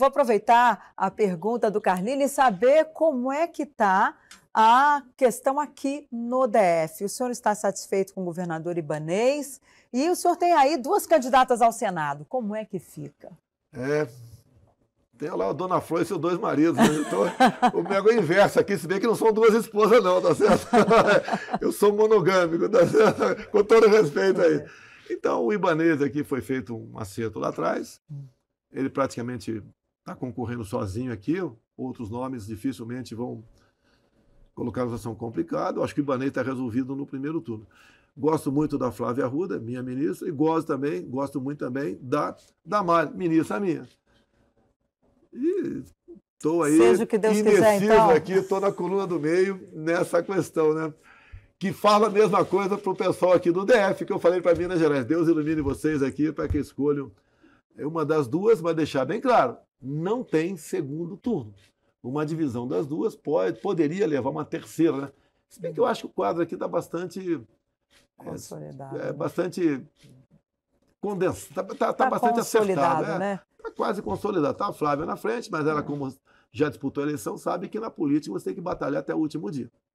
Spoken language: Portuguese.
Vou aproveitar a pergunta do Carlini e saber como é que está a questão aqui no DF. O senhor está satisfeito com o governador Ibanês e o senhor tem aí duas candidatas ao Senado. Como é que fica? É, tem lá a Dona Flor e seus dois maridos. Né? Então, o meu é inverso aqui, se bem que não são duas esposas, não, tá certo? Eu sou monogâmico, tá certo? Com todo respeito aí. Então, o Ibanês aqui foi feito um acerto lá atrás. Ele praticamente está concorrendo sozinho aqui, outros nomes dificilmente vão colocar a situação complicada. Eu acho que o Ibanez está resolvido no primeiro turno. Gosto muito da Flávia Arruda, minha ministra, e gosto também, gosto muito também da Damar, ministra minha. E estou aí Seja o que Deus indeciso quiser, então. aqui, estou na coluna do meio nessa questão, né? Que fala a mesma coisa para o pessoal aqui do DF, que eu falei para Minas Gerais. Deus ilumine vocês aqui para que escolham uma das duas, mas deixar bem claro, não tem segundo turno. Uma divisão das duas pode, poderia levar uma terceira. Né? Se bem que eu acho que o quadro aqui está bastante. É, consolidado. É, é bastante. Está tá, tá, tá bastante acertado. É. Né? Está quase consolidado. Está a Flávia na frente, mas ela, é. como já disputou a eleição, sabe que na política você tem que batalhar até o último dia.